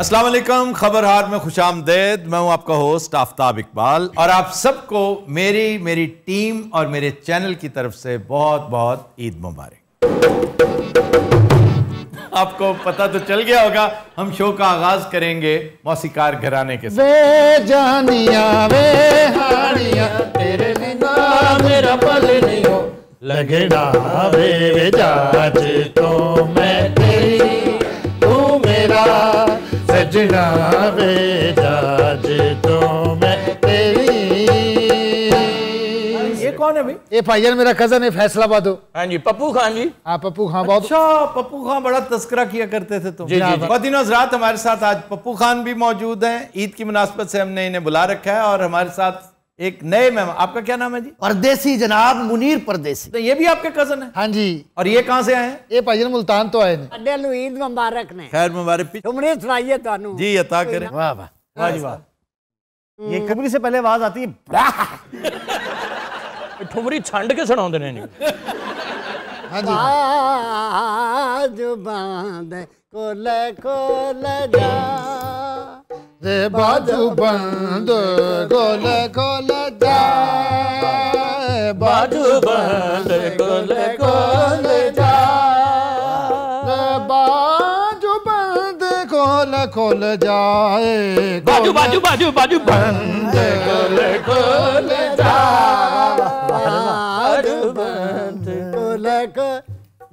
असलम खबर हार में खुश आमदेद मैं हूं आपका होस्ट आफ्ताब इकबाल और आप सबको मेरी मेरी टीम और मेरे चैनल की तरफ से बहुत बहुत ईद मुबारक आपको पता तो चल गया होगा हम शो का आगाज करेंगे मौसीकार घराने के साथ वे जानिया वे हानिया तेरे बिना मेरा पल नहीं हो लगना वे जाज तो मैं तेरी तू मेरा सजना तो मैं तेरी ये कौन है भाई ये भाईजान मेरा कजन है फैसलाबाद हो हाँ जी पप्पू खान जी हाँ पप्पू खान बहुत अच्छा पप्पू खान बड़ा तस्करा किया करते थे तुम जी, जी, रात हमारे साथ आज पप्पू खान भी मौजूद हैं ईद की मुनासबत से हमने इन्हें बुला रखा है और हमारे साथ एक नए मेहमान आपका क्या नाम है जी परदेसी जनाब मुनीर परदेसी तो ये भी आपके कजन है हाँ जी और ये कहाँ से आए हैं ये भाई मुल्तान तो आए ने ईद मुबारक ने खैर मुबारक तुमने सुनाइए तानू जी अता करें वाह वाह वाह जी वाह ये ठुमरी से पहले आवाज आती है ठुमरी छंड के सुनाते ने हाँ जी आज बांध कोल कोल जा रे बाजू बंद गोल गोल बाजू बंद गोल गोल जा बाजू बंद खोल खोल जाए बाजू बाजू बाजू बाजू बंद गोल गोल जा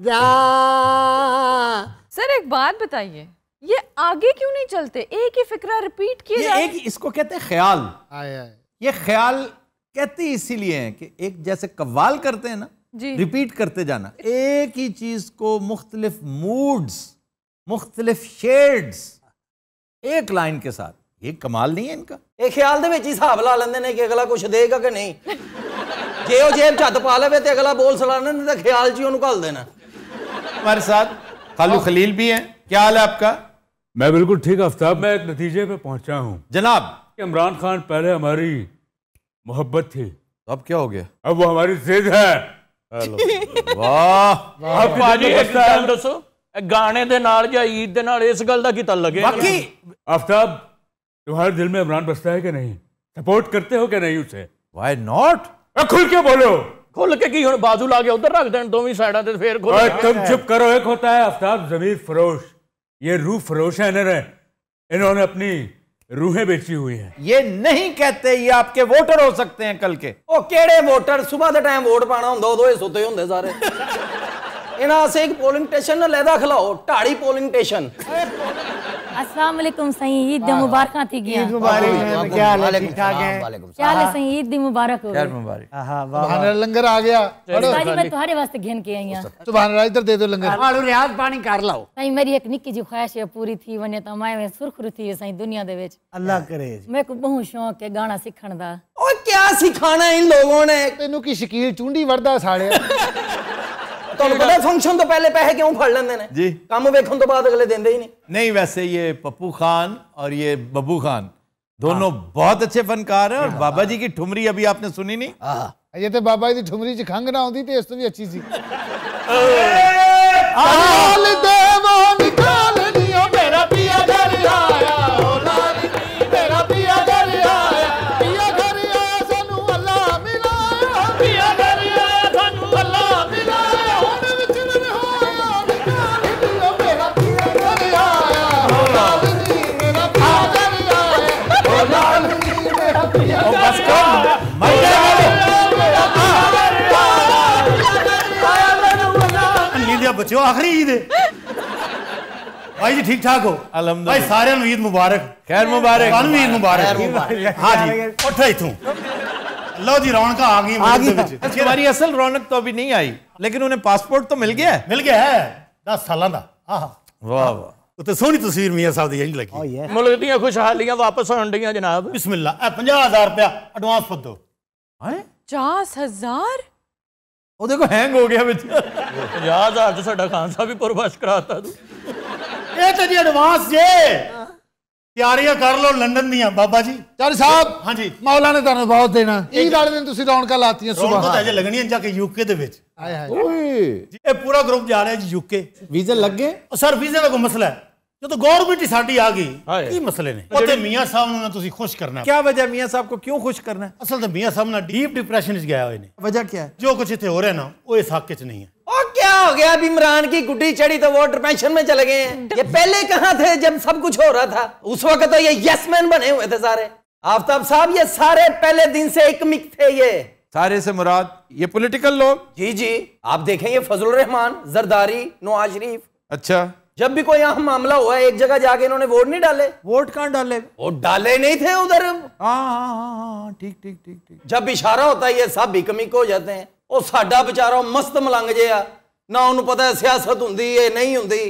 जा सर एक बात बताइए ये आगे क्यों नहीं चलते एक ही फिक्र रिपीट किया एक इसको कहते हैं ख्याल आए आए। ये ख्याल कहते इसीलिए हैं कि एक जैसे कव्वाल करते हैं ना रिपीट करते जाना एक ही चीज को मुख्तलिफ मूड्स मुख्तलिफ शेड्स एक लाइन के साथ ये कमाल नहीं है इनका एक ख्याल ਦੇ ਵਿੱਚ ਹੀ ਹਿਸਾਬ ਲਾ ਲੈਂਦੇ ਨੇ ਕਿ ਅਗਲਾ ਕੁਝ ਦੇਗਾ ਕਿ ਨਹੀਂ ਜੇ ਉਹ ਜੇਬ ਝੱਤ ਪਾ ਲਵੇ ਤੇ ਅਗਲਾ ਬੋਲ ਸਲਾਣਾ ਨਹੀਂ ਤਾਂ ਖਿਆਲ 'ਚ हमारे साथ खालू खलील भी हैं क्या हाल है आपका मैं बिल्कुल ठीक आफ्ताब मैं एक नतीजे पे पहुंचा हूं जनाब इमरान खान पहले हमारी मोहब्बत थी तो अब क्या हो गया अब वो हमारी जिद है आफ्ताब तुम्हारे दिल में इमरान बसता है कि नहीं सपोर्ट करते हो कि नहीं उसे खुल के बोलो खुल के की हुन बाजू ला के उधर रख देन दोवीं फिर खुल तुम चुप करो एक होता है आफ्ताब जमीर फरोश ये रूह फरोश है इन्होंने अपनी रूहे बेची हुई हैं ये नहीं कहते ये आपके वोटर हो सकते हैं कल के ओ केड़े वोटर सुबह का टाइम वोट पाना दो दो सोते होंगे सारे इन्हें एक पोलिंग स्टेशन ना लैदा खिलाओ ढाड़ी पोलिंग स्टेशन अस्सलाम वालेकुम सही ईद दी हाँ। मुबारक थी गया ईद मुबारक है क्या हाल है ठीक ठाक है क्या हाल है सही ईद दी मुबारक हो यार मुबारक हां हाँ, वाह सुभान लंगर आ गया उस्ताद जी मैं तुम्हारे वास्ते घेन के आई हां सुभान अल्लाह इधर दे दो लंगर वालो रियाज पानी कर लाओ सही मेरी एक निक्की जी ख्वाहिश है पूरी थी वने तो मैं में सुरखरू थी सही दुनिया दे विच अल्लाह करे मैं को बहुत शौक है गाना सीखण दा ओ क्या सिखाना इन लोगों ने तेनू की शकील चुंडी वरदा साड़े फंक्शन तो पहले पैसे क्यों फड़ लेंगे जी ਲੈਂਦੇ ਨੇ तो बाद अगले देंगे ही नहीं नहीं वैसे ये पप्पू खान और ये बब्बू खान दोनों बहुत अच्छे फनकार हैं और बाबा जी की ठुमरी अभी आपने सुनी नहीं ये तो बाबा जी की ठुमरी च खंग ना आती थी इस तो भी अच्छी सी निकाल जो आखिरी ईद है भाई जी ठीक ठाक हो भाई सारे ईद मुबारक खैर मुबारक ईद मुबारक हाँ जी उठ इथों लो जी रौनक आ गई आ गई तुम्हारी असल रौनक तो अभी नहीं आई लेकिन उन्हें पासपोर्ट तो मिल गया है मिल गया है दस साल का आहा हाँ। वाह वाह ਉੱਤੇ ਸੋਹਣੀ ਤਸਵੀਰ ਮੀਆਂ ਸਾਹਿਬ ਦੀ ਜਿਹੜੀ ਲੱਗੀ ਮੁਲਕ ਦੀਆਂ ਖੁਸ਼ਹਾਲੀਆਂ ਵਾਪਸ ਆਉਣ ਡੀਆਂ ਜਨਾਬ ਬਿਸਮਿਲ੍ਲਾ 50000 ਰੁਪਿਆ ਐਡਵਾਂਸ ਪੱਦੋ ਹੈ ਉਹ ਦੇਖੋ ਹੈਂਗ ਹੋ ਗਿਆ ਵਿੱਚ 50000 ਦਾ ਸਾਡਾ ਖਾਨ ਸਾਹਿਬ ਵੀ ਪਰਵਾਸ਼ ਕਰਾਤਾ ਤੂੰ ਇਹ ਤਾਂ ਜੀ ਐਡਵਾਂਸ ਜੇ ਤਿਆਰੀਆਂ ਕਰ ਲਓ ਲੰਡਨ ਦੀਆਂ ਬਾਬਾ ਜੀ ਚਲ ਸਾਹਿਬ ਹਾਂਜੀ ਮੌਲਾ ਨੇ ਤੁਹਾਨੂੰ ਬਹੁਤ ਦੇਣਾ ਈਦ ਵਾਲੇ ਦਿਨ ਤੁਸੀਂ ਰੌਣਕਾਂ ਲਾਤੀਆਂ ਸੁਬਾਹ ਰੌਣਕਾਂ ਤਾਂ ਅਜੇ ਲੱਗਣੀਆਂ ਜਾ ਕੇ ਯੂਕੇ ਦੇ ਵਿੱਚ ਆਏ ਹਾਏ ਓਏ ਇਹ ਪੂਰਾ ਗਰੁੱਪ ਜਾ ਰਿਹਾ ਜੀ ਯੂਕੇ ਵੀਜ਼ਾ ਲੱਗੇ ਸਰ ਵੀਜ਼ੇ ਦਾ ਕੋਈ ਮਸਲਾ ਹੈ ਜਦੋਂ ਗਵਰਨਮੈਂਟ ਹੀ ਸਾਡੀ ਆ ਗਈ ਕੀ ਮਸਲੇ ਨੇ ਉੱਥੇ ਮੀਆਂ ਸਾਹਿਬ ਨੂੰ ਤੁਸੀਂ ਖੁਸ਼ ਕਰਨਾ ਕੀ ਵਜ੍ਹਾ ਮੀਆਂ ਸਾਹਿਬ ਕੋ ਕਿਉਂ ਖੁਸ਼ ਕਰਨਾ ਅਸਲ ਤੇ ਮੀਆਂ ਸਾਹਿਬ ਨਾਲ ਡੀਪ ਡਿਪਰੈਸ਼ਨ ਵਿੱਚ ਗਿਆ ਹੋਏ ਨੇ ਵਜ੍ਹਾ ਕੀ ਹੈ ਜੋ ਕੁਝ ਇੱਥੇ ਹੋ ਰਿਹਾ ਨਾ ਉਹ ਇਸ ਹੱਕ 'ਚ ਨਹੀਂ ਹੈ और क्या हो गया अब इमरान की गुड्डी चढ़ी तो वोटर पेंशन में चले गए ये पहले कहाँ थे जब सब कुछ हो रहा था उस वक्त तो ये यस मैन बने हुए थे सारे आफताब साहब ये सारे पहले दिन से एक मिक थे ये सारे से मुराद ये पॉलिटिकल लोग जी जी आप देखें ये फजल रहमान जरदारी नवाज शरीफ अच्छा जब भी कोई यहाँ मामला हुआ एक जगह जाके इन्होंने वोट नहीं डाले वोट कहाँ डाले वोट डाले नहीं थे उधर हाँ, हाँ, हाँ, ठीक ठीक ठीक ठीक जब इशारा होता है सब हिकमिक हो जाते हैं साडा बेचारा मस्त मलंग जे ना उन्होंने पता है सियासत होंगी है नहीं होंगी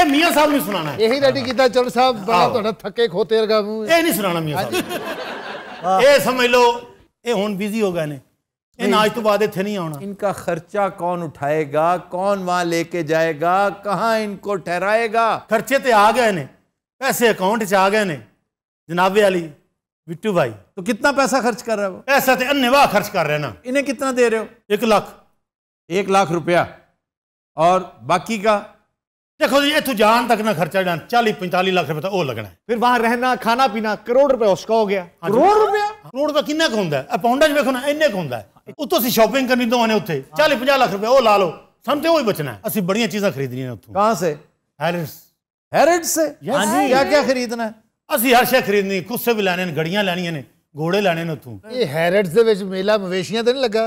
ਇਹ ਮੀਆਂ ਸਾਹਿਬ ਨੂੰ ਸੁਣਾਣਾ ਹੈ ਇਹੀ ਰੈਡੀ ਕੀਤਾ ਚਲ ਸਾਹਿਬ ਬੜਾ ਤੁਹਾਡਾ ਥੱਕੇ ਖੋਤੇ ਵਰਗਾ ਮੂੰਹ ਇਹ ਨਹੀਂ ਸੁਣਾਣਾ ਮੀਆਂ ਸਾਹਿਬ ਇਹ ਸਮਝ ਲਓ ਇਹ ਹੁਣ नहीं आना तो हाँ। तो इनका खर्चा कौन उठाएगा कौन वहां लेके जाएगा कहाँ इनको ठहराएगा खर्चे तो आ गए ने पैसे अकाउंट च आ गए ने जनाबे वाली बिट्टू भाई तो कितना पैसा खर्च कर रहा है वो पैसा तो अन्यवाह खर्च कर रहे ना इन्हें कितना दे रहे हो एक लाख एक लाख रुपया और बाकी का देखो जी इतू जान तक ना खर्चा जान चालीस पैंतालीस लाख रुपए वो तो लगना है फिर वहां रहना खाना पीना करोड़ रुपए उसका हो गया हाँ करोड़ रुपया करोड़ रुपया किन्ना होंगे पाउंडा च ना इन्ने होंगे उतो असं शॉपिंग करनी दो आने उत्ते हाँ। चालीस पाँह लाख रुपया वो ला लो सामने तो बचना है असं बड़िया चीज़ा खरीदनी है कहाँ से हेरिट्स हेरिट्स क्या क्या खरीदना है असं हर शह खरीदनी कुछ भी लैने घड़ियाँ लैनिया ने घोड़े लैने ने उतो मेला मवेशिया तो नहीं लगा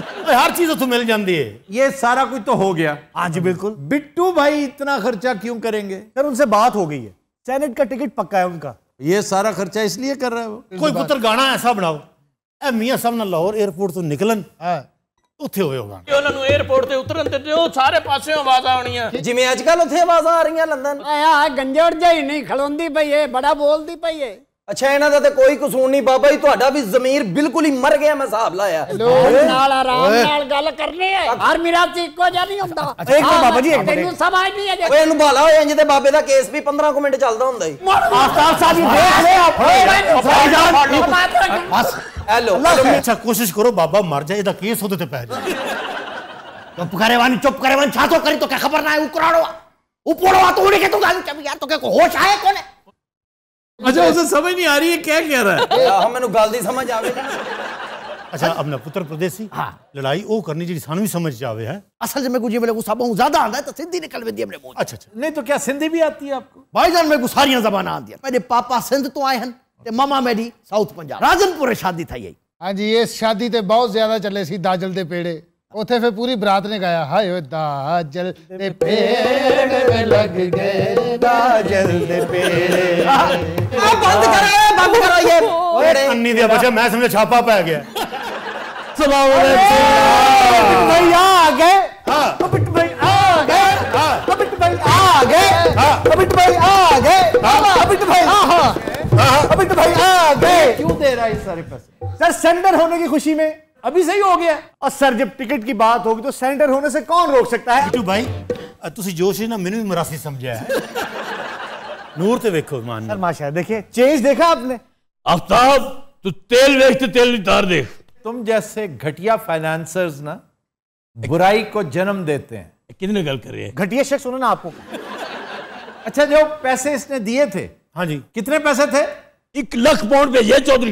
तो हर चीज तो मिल जाती है ये सारा कुछ तो हो गया हाँ जी बिल्कुल बिट्टू भाई इतना खर्चा क्यों करेंगे सर उनसे बात हो गई है सेनेट का टिकट पक्का है उनका ये सारा खर्चा इसलिए कर रहा है वो कोई पुत्र गाना ऐसा बनाओ ਐ ਮੀਆਂ ਸਾਹਿਬ ਨਾਲ ਲਾਹੌਰ 에ਅਰਪੋਰਟ ਤੋਂ ਨਿਕਲਣ ਹਾਂ ਉੱਥੇ ਹੋਏ ਹੋਗਾ ਉਹਨਾਂ ਨੂੰ 에ਅਰਪੋਰਟ ਤੇ ਉਤਰਨ ਤੇ ਉਹ ਸਾਰੇ ਪਾਸਿਓਂ ਆਵਾਜ਼ਾਂ ਆਉਣੀਆਂ ਜਿਵੇਂ ਅੱਜ ਕੱਲ ਉੱਥੇ ਆਵਾਜ਼ਾਂ ਆ ਰਹੀਆਂ ਲੰਡਨ ਆ ਗੰਜੇ ਉੜ ਜਾਈ ਨਹੀਂ ਖਲੋਂਦੀ ਪਈ ਏ ਬੜਾ ਬੋਲਦੀ ਪਈ ਏ ਅੱਛਾ ਇਹਨਾਂ ਦਾ ਤੇ ਕੋਈ ਕਸੂਰ ਨਹੀਂ ਬਾਬਾ ਜੀ ਤੁਹਾਡਾ ਵੀ ਜ਼ਮੀਰ ਬਿਲਕੁਲ ਹੀ ਮਰ ਗਿਆ ਮੈਂ ਹਿਸਾਬ ਲਾਇਆ ਨਾਲ ਆਰਾਮ ਨਾਲ ਗੱਲ ਕਰਨੀ ਹੈ ਹਰ ਮਿਰਾਜ ਇੱਕੋ ਜਿਹਾ ਨਹੀਂ ਹੁੰਦਾ ਇੱਕ ਬਾਬਾ ਜੀ ਇੱਕ ਤੈਨੂੰ ਸਮਝ ਨਹੀਂ ਆ ਓਏ ਇਹਨੂੰ ਬਾਲਾ ਹੋਇਆ ਇੰਜ ਤੇ ਬਾਬੇ ਦਾ ਕੇਸ ਵੀ 15 ਮਿੰਟ ਚੱਲਦਾ ਹੁੰਦਾ ਹੀ ਆਸਤਾਨ ਸਾਹਿਬ ਜੀ ਦੇਖ ਲੈ ਆਪ ਬਸ ਹੈਲੋ ਅੱਛਾ ਕੋਸ਼ਿਸ਼ ਕਰੋ ਬਾਬਾ ਮਰ ਜਾਏ ਇਹਦਾ ਕੇਸ ਉਹਦੇ ਤੇ ਪੈ ਜਾਏ चुप करे वानी चुप करे वानी छातो करी तो क्या खबर ना है उकराड़ो उपड़ो तो उड़ी के तू गाली चबी यार तो के को होश आए कौन है ਅੱਛਾ ਉਸ ਸਮਝ ਨਹੀਂ ਆ ਰਹੀ ਹੈ ਕੀ ਕਹਿ ਰਹਾ ਹੈ मैंने ਮੈਨੂੰ ਗੱਲ ਦੀ ਸਮਝ ਆਵੇ ਅੱਛਾ ਆਪਣਾ पुत्र प्रदेशी हां लड़ाई ਉਹ करनी ਜਿਹੜੀ सानू भी समझ जावे है असल में मुझे मेरे गुस्सा बहुत ज्यादा आता है तो सिंधी निकल दी अपने मुंह अच्छा अच्छा नहीं तो क्या सिंधी भी आती है आपको भाईजान मेरे को सारियां जबान आती है मेरे पापा सिंध तो आए हैं ते मामा मेरी साउथ पंजाब राजनपुर शादी था यही हाँ जी ये शादी ते बहुत ज्यादा चले सी दाजल दे पेड़े उथे फिर पूरी बरात ने गाया हायो दाजल दे पेड़ में लग गए दाजल दे पेड़ आप हाँ, बंद करो ये बंद करो ये ओए अन्नी दिया बच्चा मैं समझे छापा पे गया सलाम अरे भैया आ गए हां कपिट भाई आ गए हां कपिट भाई आ गए हां कपिट भाई आ गए हां कपिट भाई हां हां कपिट भाई आ गए क्यों दे रहा है सारे पैसे सर सेंडर होने की खुशी में अभी सही हो गया और सर जब टिकट की बात होगी तो सेंटर होने से कौन रोक सकता है भाई तुम जोश ਨਾ मैंने भी मरासी समझा है नूर ਤੇ ਵੇਖੋ मान माशा देखिए चेंज देखा ਦੇਖा आपने आफ्ताब तो तेल वेख तो तेल उतार देख तुम जैसे घटिया फाइनेंसर्स ना बुराई को जन्म देते हैं कितने गल कर रहे हैं घटिया शख्स सुनो ना आपको अच्छा जो पैसे इसने दिए थे हाँ जी कितने पैसे थे एक लख पाउंड भेजे चौधरी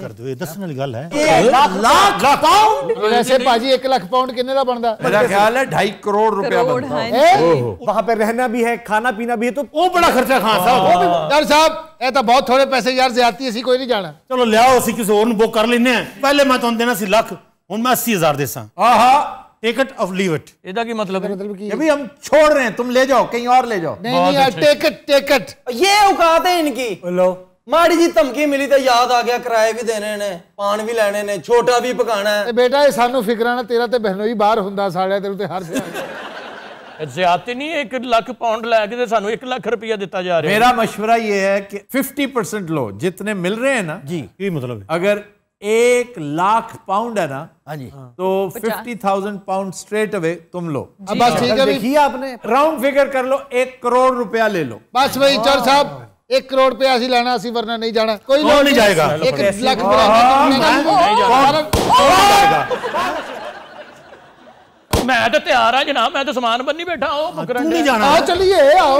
कर दो दस गल है लाख पाउंड तो वैसे पाजी एक लख पाउंड किने का बनता मेरा ख्याल है ढाई करोड़ रुपया बनता हाँ है वहां पे रहना भी है खाना पीना भी है तो वो बड़ा खर्चा खान साहब यार साहब ए तो बहुत थोड़े पैसे यार ज्यादा असि कोई नहीं जाना चलो लिया किसी और बुक कर लें पहले मैं तुम तो देना सी लख हूं मैं अस्सी देसा आहा टिकट ऑफ लीव इट एदा की मतलब है मतलब की अभी हम छोड़ रहे हैं तुम ले जाओ कहीं और ले जाओ नहीं नहीं टिकट टिकट ये औकात है इनकी हेलो ਮਾੜੀ ਜੀ ਧਮਕੀ ਮਿਲੀ ਤਾਂ ਯਾਦ ਆ ਗਿਆ ਕਿਰਾਏ ਵੀ ਦੇਣੇ ਨੇ ਪਾਣ ਵੀ ਲੈਣੇ ਨੇ ਛੋਟਾ ਵੀ ਪਕਾਣਾ ਹੈ ਤੇ ਬੇਟਾ ਇਹ ਸਾਨੂੰ ਫਿਕਰਾਂ ਨਾ ਤੇਰਾ ਤੇ ਬਹਿਨੋਈ ਬਾਹਰ ਹੁੰਦਾ ਸਾਲਿਆ ਤੇਰੇ ਤੇ ਹਰ ਜ਼ਿਆਦਤੀ ਨਹੀਂ 1 ਲੱਖ ਪਾਉਂਡ ਲੈ ਕੇ ਤੇ ਸਾਨੂੰ 1 ਲੱਖ ਰੁਪਇਆ ਦਿੱਤਾ ਜਾ ਰਿਹਾ ਮੇਰਾ مشورہ ਇਹ ਹੈ ਕਿ 50% ਲੋ ਜਿੰਨੇ ਮਿਲ ਰਹੇ ਹੈ ਨਾ ਜੀ ਕੀ ਮਤਲਬ ਹੈ ਅਗਰ एक लाख पाउंड है ना हाँ जी तो fifty thousand pound straight away तुम लो बस ठीक है आपने राउंड फिगर कर लो एक करोड़ रुपया ले लो बस भाई चोर साहब एक करोड़ रुपया असी लेना असी वरना नहीं जाना कोई लोड नहीं जाएगा एक लाख मैं तो तैयार है हाँ जनाब मैं तो सामान बनी बैठा आओ नहीं जाना आओ चलिए आओ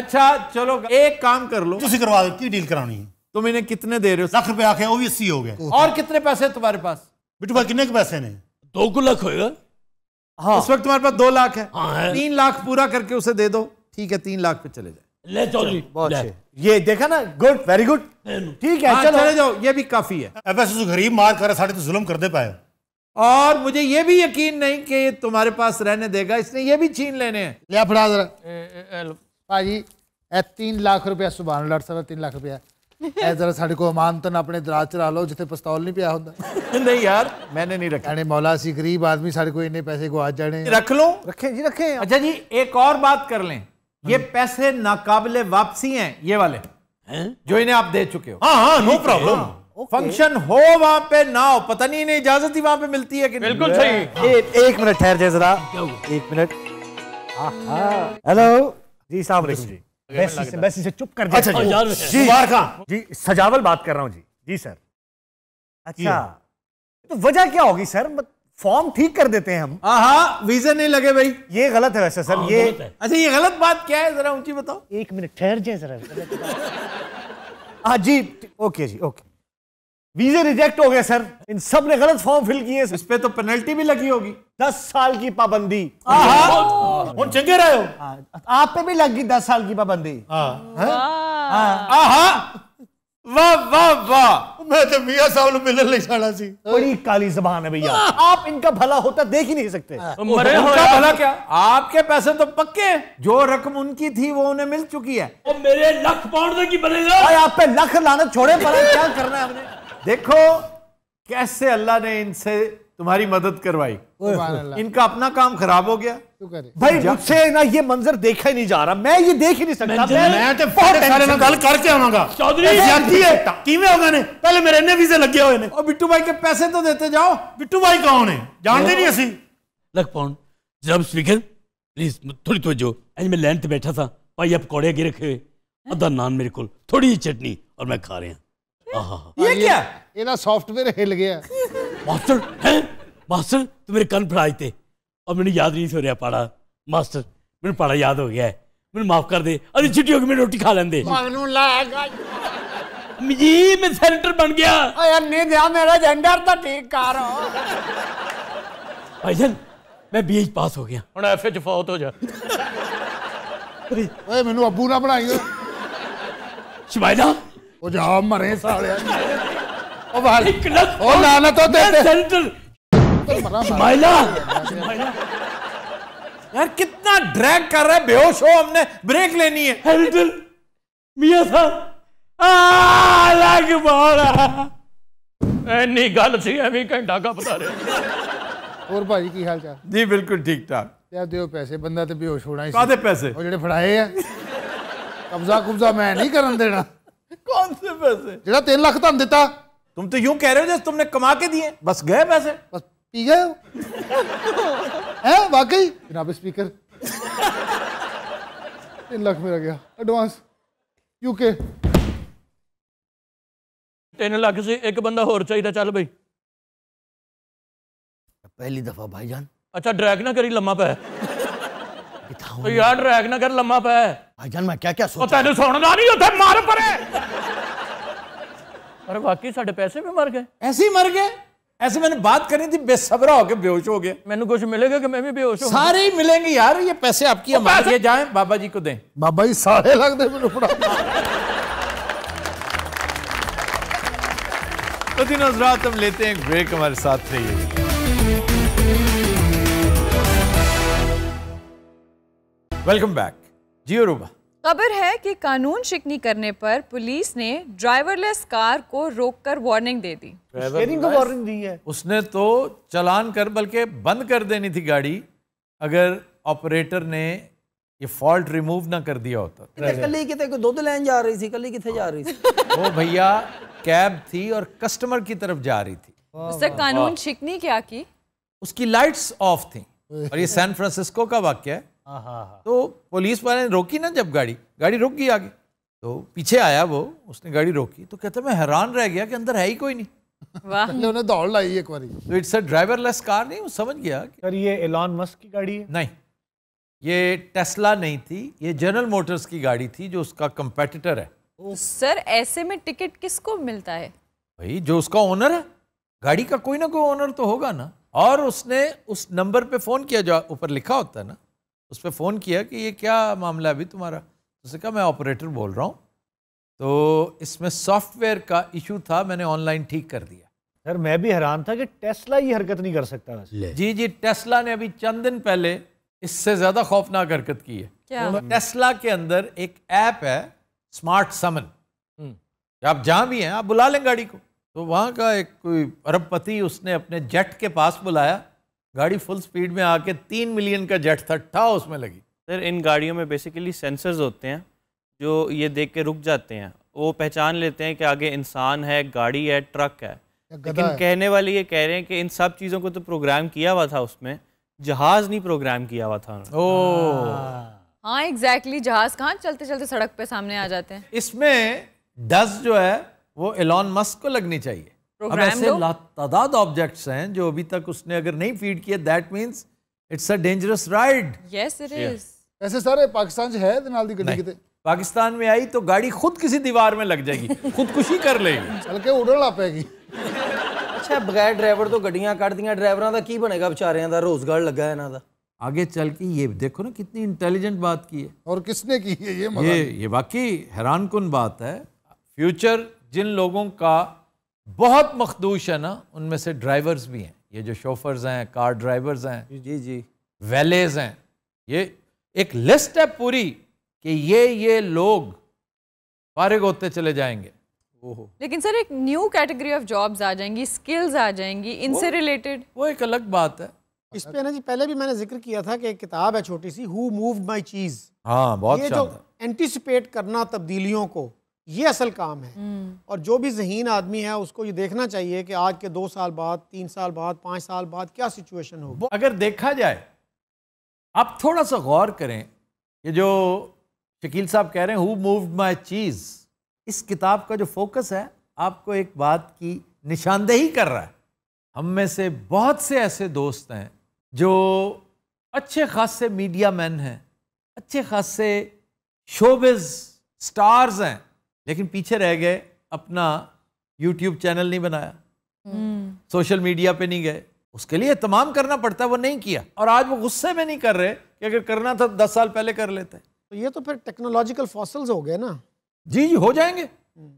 अच्छा चलो एक काम कर लो तुम करवा दो की डील करानी है तो मैंने कितने दे रहे हो लाख रुपया आके वो भी अस्सी हो गए और अच्छा। कितने पैसे तुम्हारे पास बिटू भाई कितने पैसे ने दो लाख होएगा हाँ उस वक्त तुम्हारे पास दो लाख है हाँ, तीन लाख पूरा करके उसे दे दो ठीक है तीन लाख पे चले जाए ले चौधरी बहुत ये देखा ना गुड वेरी गुड ठीक है हाँ, चलो चले जाओ ये भी काफी है तो गरीब मार कर साढ़े तो जुलम कर दे पाए और मुझे ये भी यकीन नहीं कि ये तुम्हारे पास रहने देगा इसने ये भी छीन लेने हैं तीन लाख रुपया सुबह लड़ सकता तीन लाख रुपया अपने दराज चला लो ਅਮਾਨਤਨ पिस्तौल नहीं पिया ਲਓ नहीं यार मैंने नहीं रखा मौला गरीब आदमी को ਰੱਖਿਆ ਨੇ ਮੌਲਾ ਸੀ ਗਰੀਬ ਆਦਮੀ ਸਾਡੇ ਕੋ जी ਪੈਸੇ ਗਵਾ ਜਾਣੇ ਰੱਖ ਲਓ ये हाँ पैसे नाकाबले वापसी हैं ये वाले हैं जो इन्हें आप दे चुके हो हाँ हाँ नो प्रॉब्लम फंक्शन हो वहां पे ना हो पता नहीं इन्हें इजाजत ही वहां पे मिलती है कि बिल्कुल सही हाँ। एक मिनट ठहर जाए जरा एक मिनट हेलो जी साहब जी वैसे वैसे चुप कर अच्छा जी हाँ। जी सजावल बात कर रहा हूँ जी जी सर अच्छा तो वजह क्या होगी सर मत, फॉर्म ठीक कर देते हैं हम हाँ वीजा नहीं लगे भाई ये गलत है वैसे सर हाँ, ये अच्छा ये गलत बात क्या है जरा ऊंची बताओ एक मिनट ठहर जाए जरा हाँ जी ओके जी ओके वीजे रिजेक्ट हो गए सर इन सब ने गलत फॉर्म फिल किए इस पे तो पेनल्टी भी लगी होगी दस साल की पाबंदी हम चंगे रहे हो हाँ, आप पे भी लगी दस साल की पाबंदी हाँ। वाह वाह वाह मैं तो मियां साहब ने ਮਿਲਣ नहीं जाना सी बड़ी काली ਜ਼ਬਾਨ है भैया हाँ। आप इनका भला होता देख ही नहीं सकते हाँ। मरे हो इनका भला क्या आपके पैसे तो पक्के हैं जो रकम उनकी थी वो उन्हें मिल चुकी है और मेरे लाख पाउंड की बनेगा भाई आप पे लाख लानत छोड़े पर क्या करना है आपने देखो कैसे अल्लाह ने इनसे तुम्हारी मदद करवाई इनका अपना काम खराब हो गया भाई मुझसे ना ये मंजर देखा ही नहीं जा रहा मैं ये देख ही नहीं सकता मैं, मैं तो बहुत सारे ਨਾਲ ਗੱਲ ਕਰਕੇ ਆਵਾਂਗਾ ਚੌਧਰੀ ਜਾਂਦੀ ਹੈ ਕਿਵੇਂ ਹੋਗਾ ਨੇ ਪਹਿਲੇ ਮੇਰੇ ਇੰਨੇ ਵੀਜ਼ੇ ਲੱਗੇ ਹੋਏ ਨੇ ਉਹ ਬਿੱਟੂ ਭਾਈ ਕੇ ਪੈਸੇ ਤਾਂ ਦਿੱਤੇ ਜਾਓ ਬਿੱਟੂ ਭਾਈ ਕੌਣ ਹੈ ਜਾਣਦੇ नहीं असि लग पाउंड जब स्पीकर प्लीज थोड़ी तवज्जो आज मैं लाइन पे बैठा था भाई आप पकौड़े गिर रखे हुए अद्धा नान मेरे को थोड़ी सी चटनी और मैं खा रहा ये क्या ये सॉफ्टवेयर हिल गया मास्टर हैं मास्टर तू मेरे कान फड़ाए थे और मैंने याद नहीं सो रहा पढ़ा मास्टर मैंने पढ़ा याद हो गया है मैंने माफ कर दे अरे छुट्टी हो गई मैं रोटी खा लें दे जी मैं सेनेटर बन गया नहीं दिया मेरा जेंडर तो ठीक कर भाईजान मैं बीएच पास हो गया ਹੁਣ ਐਫਏ ਚ ਫੌਤ ਹੋ ਜਾ ਓਏ ਮੈਨੂੰ ਅੱਬੂ ਨਾ ਬਣਾਈ ਓਏ। शिवायदा ਉਹ ਜਾ ਮਰੇ ਸਾਲਿਆ ਉਹ ਵਾਲ ਇੱਕ लत ਉਹ ਲਾਨਤ ਉਹ ਦੇ ਦੇ। सेनेटर यार कितना ड्रैग कर रहा है बेहोश हो हमने ब्रेक लेनी है ठीक ठाक यार बंदा तो बेहोश होना ही कब्जा मैं नहीं करन कौन से पैसे जरा तीन लाख तुम देता तुम तो यूं कह रहे हो जैसे कमा के दिए बस गए पैसे बस पी गए हैं वाकई जनाब स्पीकर तीन लाख मेरा गया एडवांस यूके तीन लाख से एक बंदा होर चाहिए चल भाई पहली दफा भाई जान अच्छा ड्रैग ना करी लम्मा पै तो यार ड्रैग ना कर लम्मा पै भाई जान मैं क्या क्या सोचा तेन सुनना नहीं उधर मार परे पर बाकी साढ़े पैसे भी मर गए ऐसे ही मर गए ऐसे मैंने बात करी थी बेसबरा होकर बेहोश हो गया मैंने कुछ मिलेगा कि मैं भी बेहोश सारे ही मिलेंगे यार ये पैसे आपकी हमारे जाए बाबा जी को दें बाबा जी सारे लग दे तो दिन हजरात हम लेते हैं ब्रेक हमारे साथ रहिए वेलकम बैक जियो रूबा खबर है कि कानून शिकनी करने पर पुलिस ने ड्राइवरलेस कार को रोककर वार्निंग दे दी को वार्निंग दी है उसने तो चलान कर बल्कि बंद कर देनी थी गाड़ी अगर ऑपरेटर ने ये फॉल्ट रिमूव ना कर दिया होता कल कितने दुध लाइन जा रही थी कल कितने जा रही थी वो भैया कैब थी और कस्टमर की तरफ जा रही थी सर कानून शिकनी क्या की उसकी लाइट्स ऑफ थी और ये सैन फ्रांसिस्को का वाक्य है हाँ, हाँ, हाँ। तो पुलिस वाले ने रोकी ना जब गाड़ी गाड़ी रोक गई आगे तो पीछे आया वो उसने गाड़ी रोकी तो कहते मैं हैरान रह गया कि अंदर है ही कोई नहीं उन्होंने दौड़ लाई एक बार तो इट्स अ लेस कार नहीं वो समझ गया सर ये एलॉन मस्क की गाड़ी है नहीं ये टेस्ला नहीं थी ये जनरल मोटर्स की गाड़ी थी जो उसका कंपेटिटर है सर ऐसे में टिकट किसको मिलता है भाई जो उसका ओनर है गाड़ी का कोई ना कोई ओनर तो होगा ना और उसने उस नंबर पे फोन किया जो ऊपर लिखा होता है ना उस पर फ़ोन किया कि ये क्या मामला अभी तुम्हारा उसने कहा मैं ऑपरेटर बोल रहा हूँ तो इसमें सॉफ्टवेयर का इशू था मैंने ऑनलाइन ठीक कर दिया सर मैं भी हैरान था कि टेस्ला ये हरकत नहीं कर सकता जी जी टेस्ला ने अभी चंद दिन पहले इससे ज़्यादा खौफनाक हरकत की है तो हम्म। टेस्ला के अंदर एक ऐप है स्मार्ट समन हम्म। आप जहाँ भी हैं आप बुला लें गाड़ी को तो वहाँ का एक कोई अरबपति उसने अपने जेट के पास बुलाया गाड़ी फुल स्पीड में आके तीन मिलियन का जेट था ठा उसमें लगी सर इन गाड़ियों में बेसिकली सेंसर्स होते हैं जो ये देख के रुक जाते हैं वो पहचान लेते हैं कि आगे इंसान है गाड़ी है ट्रक है लेकिन है। कहने वाले ये कह रहे हैं कि इन सब चीज़ों को तो प्रोग्राम किया हुआ था उसमें जहाज नहीं प्रोग्राम किया हुआ था ओ हाँ एग्जैक्टली जहाज कहाँ चलते चलते सड़क पे सामने आ जाते हैं इसमें डस्ट जो है वो एलॉन मस्क को लगनी चाहिए अब ऐसे तादाद ऑब्जेक्ट्स हैं जो अभी तक उसने अगर नहीं फीड किया that means it's a dangerous ride yes it is ऐसे सारे पाकिस्तान 'ਚ ਹੈ ਤੇ ਨਾਲ ਦੀ ਗੱਡੀ ਕਿਤੇ में ਮੇ ਆਈ ਤਾਂ ਗਾੜੀ ਖੁਦ ਕਿਸੇ ਦੀਵਾਰ ਮੇ ਲੱਗ ਜਾਏਗੀ ਖੁਦਕੁਸ਼ੀ ਕਰ ਲਏਗੀ ਚਲ ਕੇ ਉਡਣ ਲੱਗ ਪੈਗੀ ਅੱਛਾ ਬਗੈਰ ਡਰਾਈਵਰ ਤੋਂ ਗੱਡੀਆਂ ਕੱਢਦੀਆਂ ਡਰਾਈਵਰਾਂ ਦਾ ਕੀ ਬਣੇਗਾ आगे चल के ये देखो ना कितनी इंटेलिजेंट बात की है और किसने की है ये ये ये वाकई हैरान कन बात है फ्यूचर जिन लोगों का बहुत मखदूश है ना उनमें से ड्राइवर्स भी हैं ये जो शोफर्स हैं कार ड्राइवर्स हैं जी जी वैलेज हैं ये एक लिस्ट है पूरी कि ये ये लोग फारिग होते चले जाएंगे लेकिन सर एक न्यू कैटेगरी ऑफ जॉब्स आ जाएंगी स्किल्स आ जाएंगी इनसे रिलेटेड वो एक अलग बात है इस पे ना जी पहले भी मैंने जिक्र किया था कि एक किताब है छोटी सी हु मूव माई चीज हाँ बहुत ये जो एंटिसिपेट करना तब्दीलियों को ये असल काम है हम्म। और जो भी जहीन आदमी है उसको ये देखना चाहिए कि आज के दो साल बाद तीन साल बाद पाँच साल बाद क्या सिचुएशन होगी अगर देखा जाए आप थोड़ा सा गौर करें ये जो शकील साहब कह रहे हैं हु मूव्ड माई चीज़ इस किताब का जो फोकस है आपको एक बात की निशानदेही कर रहा है हम में से बहुत से ऐसे दोस्त हैं जो अच्छे खासे मीडिया मैन हैं अच्छे खासे शोबिज स्टार्स हैं लेकिन पीछे रह गए अपना यूट्यूब चैनल नहीं बनाया सोशल हम्म। मीडिया पे नहीं गए उसके लिए तमाम करना पड़ता है वो नहीं किया और आज वो गुस्से में नहीं कर रहे कि अगर करना था तो दस साल पहले कर लेते तो ये तो फिर टेक्नोलॉजिकल फॉसल्स हो गए ना जी जी हो जाएंगे हम्म।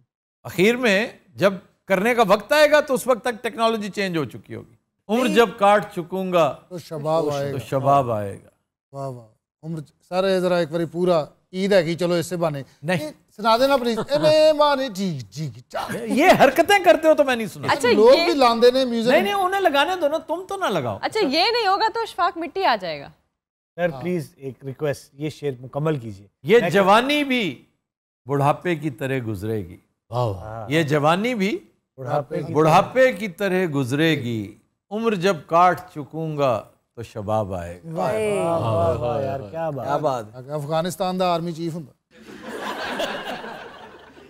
आखिर में जब करने का वक्त आएगा तो उस वक्त तक टेक्नोलॉजी चेंज हो चुकी होगी उम्र जब काट चुकूंगा तो शबाब तो आएगा तो शबाब आएगा वाह वाह उम्र सारे जरा एक बार पूरा ईद है कि चलो इससे बने नहीं सुना देना प्लीज अरे मारे ठीक ठीक ये हरकतें करते हो तो मैं नहीं सुना अच्छा लोग भी लांदे ने म्यूजिक नहीं नहीं उन्हें लगाने दो ना तुम तो ना लगाओ अच्छा ये नहीं होगा तो इशफाक मिट्टी आ जाएगा सर प्लीज एक रिक्वेस्ट ये शेर मुकम्मल कीजिए ये जवानी भी बुढ़ापे की तरह गुजरेगी ये जवानी भी बुढ़ापे बुढ़ापे की तरह गुजरेगी उम्र जब काट चुकूंगा तो शबाब आए अफगानिस्तान आर्मी चीफ हूं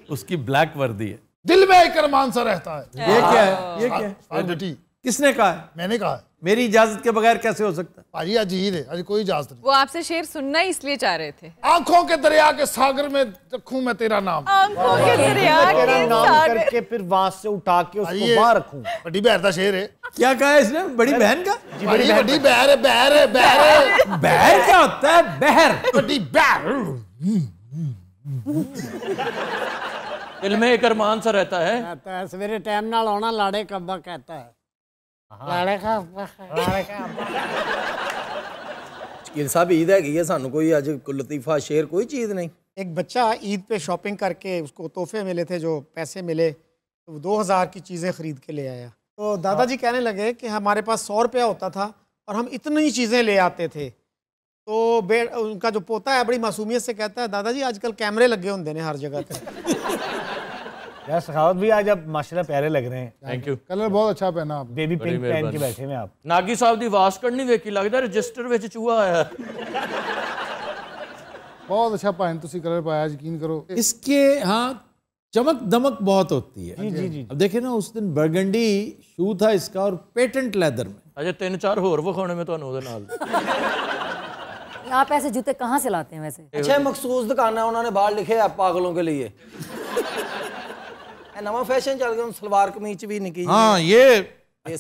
उसकी ब्लैक वर्दी है दिल में एक अरमान सा रहता है ये क्या है ये हाँ। क्या है किसने कहा है मैंने कहा है मेरी इजाजत के बगैर कैसे हो सकता भाई आज ही आज कोई इजाजत नहीं वो आपसे शेर सुनना इसलिए चाह रहे थे आंखों के दरिया के सागर में रखू मैं तेरा नाम आंखों के दरिया के नाम करके फिर वास से उठा के उसको बाहर बड़ी बहर का शेर है क्या कहा इसने बड़ी बहन का बड़ी बड़ी बहर बहर बहर बहर क्या होता है बहर बड़ी बहर दिल में एक अरमान सा रहता है सवेरे टाइम ना लाड़े कब्बा कहता है ईद लतीफ़ा शेर कोई चीज़ नहीं एक बच्चा ईद पे शॉपिंग करके उसको तोहफे मिले थे जो पैसे मिले तो दो हज़ार की चीज़ें ख़रीद के ले आया तो दादाजी कहने लगे कि हमारे पास सौ रुपया होता था और हम इतनी चीज़ें ले आते थे तो बे उनका जो पोता है बड़ी मासूमियत से कहता है दादाजी आजकल कैमरे लगे होंगे ने हर जगह पर यार सखावत भी आज आप माशाल्लाह प्यारे लग रहे हैं थैंक यू कलर बहुत अच्छा पहना आप बेबी पिंक पहन के बैठे हैं आप नागी साहब दी वास्कट नहीं देखी लगता रजिस्टर में चूहा आया बहुत अच्छा पहन तुसी कलर पाया यकीन करो इसके ਹਾਂ हाँ, चमक दमक बहुत होती है जी जी जी अब देखे ना उस दिन बर्गंडी शू था इसका और पेटेंट लेदर में अच्छा तीन चार होर वखाने में ਤੁਹਾਨੂੰ ਉਹਦੇ ਨਾਲ आप ऐसे जूते कहाँ से लाते हैं वैसे अच्छा मखसूस दुकान है उन्होंने बाहर लिखे है पागलों के लिए અને નવો ફેશન ચાલ્યો સોલવાર કમીચ ਵੀ નકી હી હા યે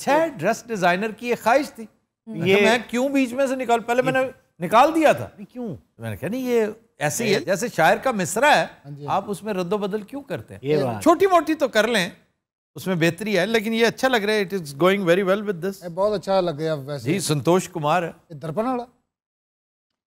સેર ડ્રેસ ડિઝાઇનર કી એ ખાઈશ થી કે મેં ક્યું બીચ મેં સે નિકાલ પહેલે મેને નિકાલ દિયા થા કે ક્યું મેને કહા નહી યે એસે હી હે જૈસે શાયર કા મિસરા હે આપ ઉસમે રદબદલ ક્યું કરતે હે છોટી મોટી તો કર લે ઉસમે બેહતરી હે લેકિન યે અચ્છા લગ રહે હે it is going very well with this બહોત અચ્છા લગ રહે હે વસે સંतोष કુમાર હે દર્પણ આલા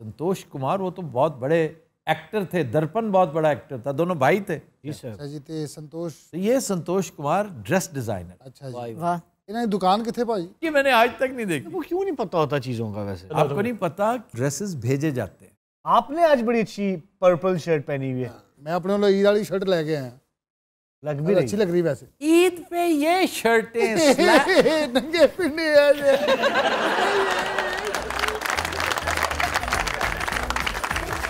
સંतोष કુમાર વો તો બહોત બડે एक्टर थे दर्पण बहुत बड़ा एक्टर था दोनों भाई थे जी सर अच्छा तो संतोष तो ये संतोष कुमार ड्रेस डिजाइनर अच्छा जी वाह इन्हें दुकान के थे भाई ये मैंने आज तक नहीं देखी वो क्यों नहीं पता होता चीज़ों का वैसे आपको नहीं पता ड्रेसेस भेजे जाते हैं आपने आज बड़ी अच्छी पर्पल शर्ट पहनी हुई है हाँ, मैं अपने लिए ईद वाली शर्ट लेके आया लग भी अच्छी लग रही वैसे ईद पे ये शर्टें नंगे पिंडे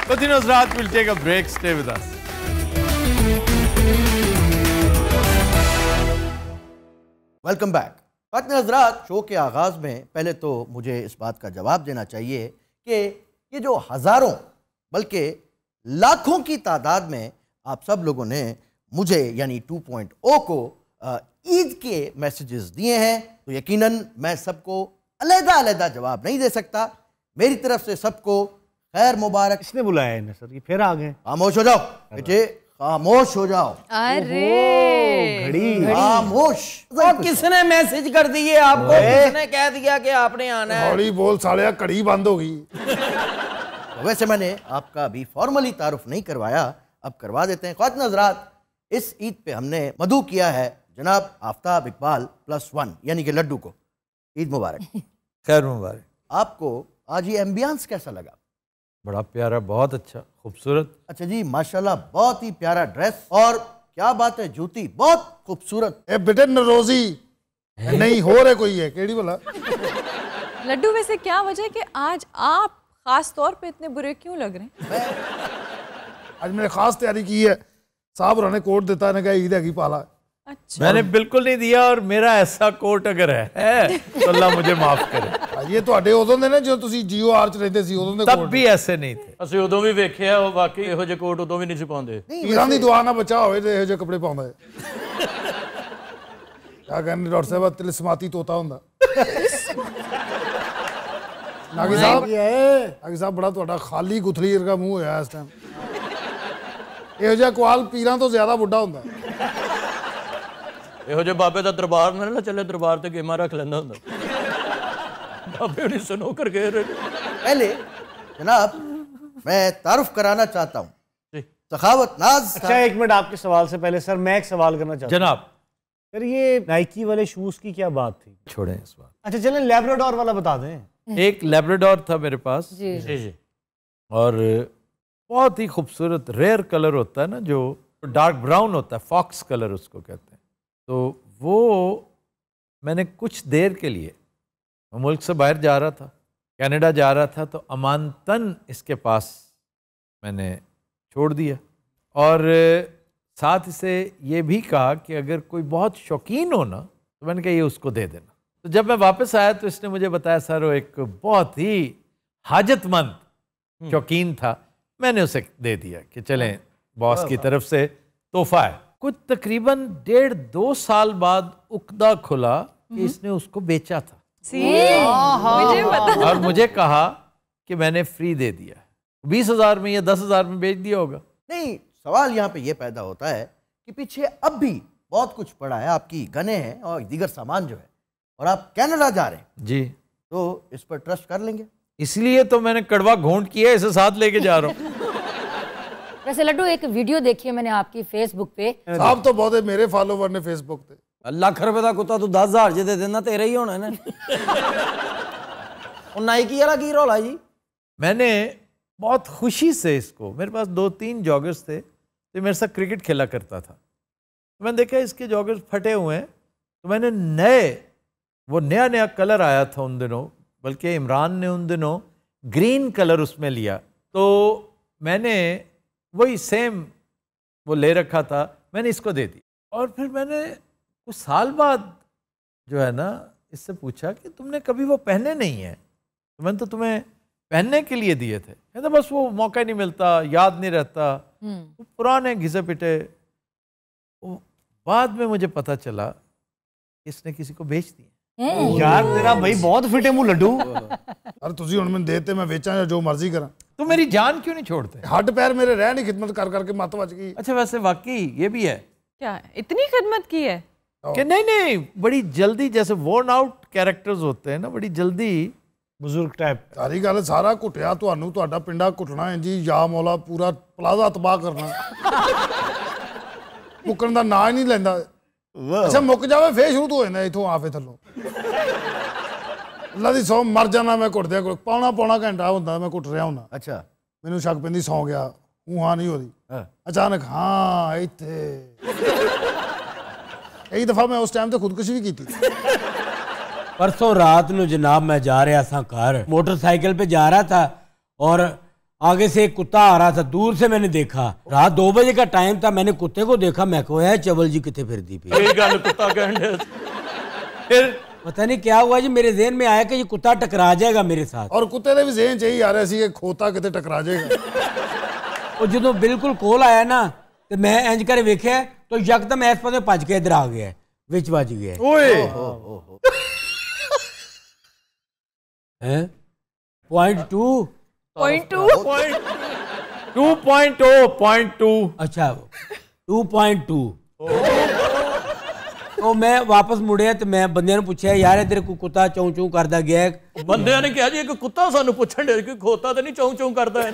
Latinos Rath will take a break. Stay with us. Welcome back ख़त्म हजरात शो के आगाज़ में पहले तो मुझे इस बात का जवाब देना चाहिए कि ये जो हज़ारों बल्कि लाखों की तादाद में आप सब लोगों ने मुझे यानी 2.0 को ईद के मैसेजेस दिए हैं तो यकीनन मैं सबको अलग-अलग जवाब नहीं दे सकता मेरी तरफ से सबको खैर मुबारक इसने बुलाया है सर ये फिर आ गए खामोश हो जाओ बेटे खामोश हो जाओ अरे घड़ी खामोश किसने मैसेज कर दिए आपको किसने कह दिया कि आपने आना है थोड़ी बोल साले कड़ी बंद हो गई तो वैसे मैंने आपका अभी फॉर्मली तारुफ नहीं करवाया अब करवा देते हैं खात नजरात इस ईद पे हमने मधु किया है जनाब आफ्ताब इकबाल प्लस वन यानी कि लड्डू को ईद मुबारक खैर मुबारक आपको आज ये एम्बियंस कैसा लगा बड़ा प्यारा बहुत अच्छा खूबसूरत अच्छा जी माशाल्लाह बहुत ही प्यारा ड्रेस और क्या बात है जूती बहुत खूबसूरत नरोजी नहीं हो रहे कोई है केड़ी बोला लड्डू वैसे क्या वजह कि आज आप खास तौर पे इतने बुरे क्यों लग रहे हैं आज मैंने खास तैयारी की है साहब उन्होंने कोट देता ने कहा ईद है पाला अच्छा मैंने बिल्कुल नहीं दिया और मेरा ऐसा कोट अगर है, है तो अल्लाह मुझे माफ करे ਇਹ ਤੁਹਾਡੇ ਉਦੋਂ ਦੇ ਨੇ ਜਦੋਂ ਤੁਸੀਂ ਜੀਓ ਆਰ ਚ ਰਹਿੰਦੇ ਸੀ ਉਦੋਂ ਦੇ ਕੋਟ ਤਬ ਵੀ ਐਸੇ ਨਹੀਂ ਥੇ ਅਸੀਂ ਉਦੋਂ ਵੀ ਵੇਖਿਆ ਉਹ ਵਾਕਈ ਇਹੋ ਜਿਹੇ ਕੋਟ ਉਦੋਂ ਵੀ ਨਹੀਂ ਸੀ ਪਾਉਂਦੇ ਪੀਰਾਂ ਦੀ ਦੁਆ ਨਾ ਬਚਾ ਹੋਵੇ ਤੇ ਇਹੋ ਜਿਹੇ ਕੱਪੜੇ ਪਾਉਂਦਾ ਆ ਕਹਿੰਦੇ ਡਾਕਟਰ ਸਾਹਿਬ ਸਮਾਤੀ ਤੋਤਾ ਹੁੰਦਾ ਨਾਗੀ ਸਾਹਿਬ ਨਾਗੀ ਸਾਹਿਬ ਬੜਾ ਤੁਹਾਡਾ ਖਾਲੀ ਗੁਥਲੀ ਵਰਗਾ ਮੂੰਹ ਹੋਇਆ ਇਸ ਟਾਈਮ ਇਹੋ ਜਿਹਾ ਕੁਆਲ ਪੀਰਾਂ ਤੋਂ ਜ਼ਿਆਦਾ ਵੱਡਾ ਹੁੰਦਾ ਇਹੋ ਜਿਹੇ ਬਾਬੇ ਦਾ ਦਰਬਾਰ ਨਾ ਚੱਲੇ ਦਰਬਾਰ ਤੇ ਗੇਮਾਂ ਰੱਖ ਲੈਂਦਾ ਹੁੰਦਾ बाबे ने सुनो कर गए पहले जनाब मैं तारुफ कराना चाहता हूँ सखावत नाज अच्छा एक मिनट आपके सवाल से पहले सर मैं एक सवाल करना चाहता हूँ जनाब सर ये नाइकी वाले शूज की क्या बात थी छोड़े इस बात अच्छा चलें लेब्राडोर वाला बता दें एक लेब्राडोर था मेरे पास जी जी और बहुत ही खूबसूरत रेयर कलर होता है ना जो डार्क ब्राउन होता है फॉक्स कलर उसको कहते हैं तो वो मैंने कुछ देर के लिए मैं मुल्क से बाहर जा रहा था कनाडा जा रहा था तो अमानतन इसके पास मैंने छोड़ दिया और साथ से ये भी कहा कि अगर कोई बहुत शौकीन हो ना तो मैंने कहा ये उसको दे देना तो जब मैं वापस आया तो इसने मुझे बताया सर वो एक बहुत ही हाजतमंद हम्म। शौकीन था मैंने उसे दे दिया कि चलें बॉस की तरफ से तोहफा है कुछ तकरीबन डेढ़ दो साल बाद उकदा खुला कि हम्म। इसने उसको बेचा था मुझे पता और मुझे कहा कि मैंने फ्री दे दिया बीस हजार में या दस हजार में बेच दिया होगा नहीं सवाल यहाँ पे ये पैदा होता है कि पीछे अब भी बहुत कुछ पड़ा है आपकी गने हैं और दीगर सामान जो है और आप कैनेडा जा रहे हैं जी तो इस पर ट्रस्ट कर लेंगे इसलिए तो मैंने कड़वा घोंट किया इसे साथ लेके जा रहा हूँ वैसे लड्डू एक वीडियो देखी है मैंने आपकी फेसबुक पे आप तो बहुत है मेरे फॉलोवर ने फेसबुक पे लख रुपये का कुत्ता तू दस हज़ार ਦੇ देना ਤੇਰਾ ही ਹੋਣਾ ਨਾ वाला की रौला जी मैंने बहुत खुशी से इसको मेरे पास दो तीन जॉगर्स थे तो मेरे साथ क्रिकेट खेला करता था तो मैंने देखा इसके जॉगर्स फटे हुए हैं तो मैंने नए वो नया नया कलर आया था उन दिनों बल्कि इमरान ने उन दिनों ग्रीन कलर उसमें लिया तो मैंने वही सेम वो ले रखा था मैंने इसको दे दी और फिर मैंने कुछ साल बाद जो है ना इससे पूछा कि तुमने कभी वो पहने नहीं है तो मैंने तो तुम्हें पहनने के लिए दिए थे कहते तो बस वो मौका नहीं मिलता याद नहीं रहता तो पुराने घिसे पिटे बाद में मुझे पता चला इसने किसी को बेच दिया यार तेरा भाई बहुत ਫਿਟ ਹੈ ਮੂੰ ਲੱਡੂ ਯਾਰ ਤੁਸੀਂ ਹੁਣ ਮੈਨੂੰ ਦੇਤੇ ਮੈਂ ਵੇਚਾਂ ਜਾਂ ਜੋ ਮਰਜ਼ੀ ਕਰਾਂ ਤੂੰ ਮੇਰੀ ਜਾਨ ਕਿਉਂ ਨਹੀਂ ਛੋੜਦੇ ਹੱਡ ਪੈਰ ਮੇਰੇ ਰਹਿ ਨਹੀਂ ਖਿਦਮਤ ਕਰ ਕਰਕੇ ਮਤ ਵੱਜ ਗਈ ਅੱਛਾ ਵੈਸੇ ਵਾਕਈ ਇਹ क्या इतनी खिदमत की है Oh. कि नहीं नहीं बड़ी जल्दी जैसे वर्न आउट कैरेक्टर्स होते हैं ना बड़ी जल्दी बुजुर्ग टाइप सारी गल सारा घुटिया तो तो पिंडा घुटना है जी या मौला पूरा प्लाजा तबाह करना मुकन का ना ही नहीं लगा अच्छा मुक जाए फिर शुरू तो हो जाए इतों थलो अल्लाह सौ मर जाना मैं घुट पौना पौना घंटा हों मैं घुट रहा अच्छा। हूं अच्छा मैं शक पी सौ गया ऊँ हाँ नहीं हो रही अचानक हाँ इतने दफा मैं उस टाइम तो खुदकुशी भी की थी परसों रात ਨੂੰ जनाब मैं जा रहा था घर मोटरसाइकिल पे जा रहा था और आगे से एक कुत्ता आ रहा था दूर से मैंने देखा रात दो बजे का टाइम था मैंने कुत्ते को देखा मैं कहो है चवल जी कितने फिर दी पी गल फिर पता नहीं क्या हुआ जी मेरे जेहन में आया कि ये कुत्ता टकरा जाएगा मेरे साथ और कुत्ते ने भी जेहन चाहिए आ रहा है खोता कितने टकरा जाएगा और जो बिल्कुल कोल आया ना तो मैं इंज कर वेख्या तो यकदम एस पर भज के इधर आ गया विच बज गया ओए हैं point two point two point two point O point two अच्छा टू पॉइंट टू ਉਹ ਮੈਂ ਵਾਪਸ ਮੁੜਿਆ ਤੇ ਮੈਂ ਬੰਦਿਆਂ ਨੂੰ ਪੁੱਛਿਆ ਯਾਰ ਇਧਰ ਕੋਈ ਕੁੱਤਾ ਚੌਂ ਚੌਂ ਕਰਦਾ ਗਿਆ ਬੰਦਿਆਂ ਨੇ ਕਿਹਾ ਜੀ ਇੱਕ ਕੁੱਤਾ ਸਾਨੂੰ ਪੁੱਛਣ ਦੇ ਕਿ ਖੋਤਾ ਤਾਂ ਨਹੀਂ ਚੌਂ ਚੌਂ ਕਰਦਾ ਹੈ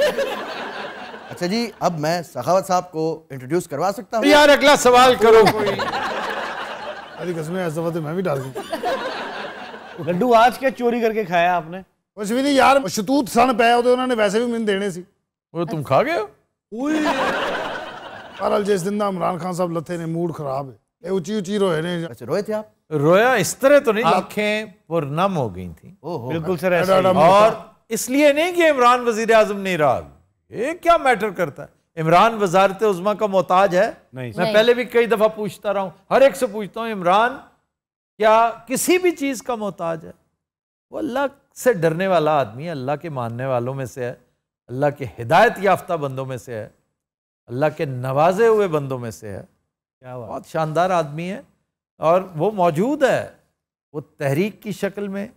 अच्छा जी अब मैं सखावत साहब को इंट्रोड्यूस करवा सकता हूँ यार अगला सवाल करो कोई अरे कसमें मैं भी डाल दू लड्डू आज क्या चोरी करके खाया आपने कुछ भी नहीं यार शतूत सन पाया तो उन्होंने वैसे भी मैंने देने से वो तुम खा गए जिस दिन का इमरान खान साहब लथे ने मूड खराब है उची उची रोए ने अच्छा रोए थे आप रोया इस तरह तो नहीं आंखें पर नम हो गई थी बिल्कुल सर और इसलिए नहीं कि इमरान वजीर आजम नहीं रहा ये क्या मैटर करता है इमरान वजारत उजमा का मोहताज है नहीं मैं नहीं। पहले भी कई दफ़ा पूछता रहा हूँ हर एक से पूछता हूँ इमरान क्या किसी भी चीज़ का मोहताज है वो अल्लाह से डरने वाला आदमी है अल्लाह के मानने वालों में से है अल्लाह के हिदायत याफ्ता बंदों में से है अल्लाह के नवाजे हुए बंदों में से है क्या बहुत शानदार आदमी है और वो मौजूद है वो तहरीक की शक्ल में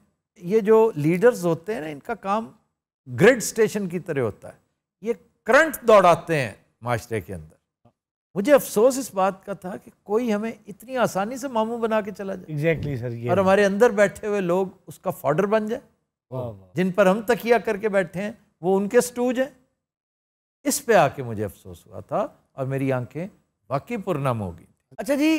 ये जो लीडर्स होते हैं ना इनका काम ग्रिड स्टेशन की तरह होता है ये करंट दौड़ाते हैं माशरे के अंदर मुझे अफसोस इस बात का था कि कोई हमें इतनी आसानी से मामू बना के चला जाए exactly, सर ये और हमारे अंदर बैठे हुए लोग उसका फॉर्डर बन जाए जिन पर हम तकिया करके बैठे हैं वो उनके स्टूज हैं इस पे आके मुझे अफसोस हुआ था और मेरी आंखें वाकई पुरनम हो गई अच्छा जी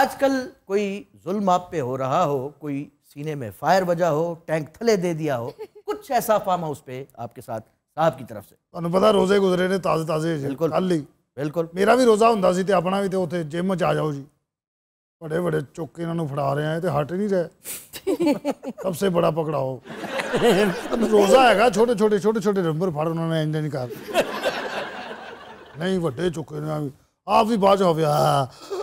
आजकल कोई जुल्म आप पे हो रहा हो कोई सीने में फायर बजा हो टैंक थले दे दिया हो कुछ ऐसा फार्म हाउस पे आपके साथ ਸਾਹਿਬ ਦੀ ਤਰਫ ਸੇ ਤੁਹਾਨੂੰ ਪਤਾ ਰੋਜ਼ੇ ਗੁਜ਼ਰੇ ਨੇ ਤਾਜ਼ੇ ਤਾਜ਼ੇ ਬਿਲਕੁਲ ਕੱਲ ਹੀ ਬਿਲਕੁਲ ਮੇਰਾ ਵੀ ਰੋਜ਼ਾ ਹੁੰਦਾ ਸੀ ਤੇ ਆਪਣਾ ਵੀ ਤੇ ਉੱਥੇ ਜਿਮ ਚ ਆ ਜਾਓ ਜੀ ਬੜੇ ਬੜੇ ਚੁੱਕ ਇਹਨਾਂ ਨੂੰ ਫੜਾ ਰਹੇ ਆ ਤੇ ਹਟ ਨਹੀਂ ਰਹੇ ਸਭ ਸੇ ਬੜਾ ਪਕੜਾਓ ਰੋਜ਼ਾ ਹੈਗਾ ਛੋਟੇ ਛੋਟੇ ਛੋਟੇ ਛੋਟੇ ਨੰਬਰ ਫੜ ਉਹਨਾਂ ਨੇ ਇੰਜ ਨਹੀਂ ਕਰ ਨਹੀਂ ਵੱਡੇ ਚੁੱਕੇ ਨੇ ਆਪ भी बाज हो गया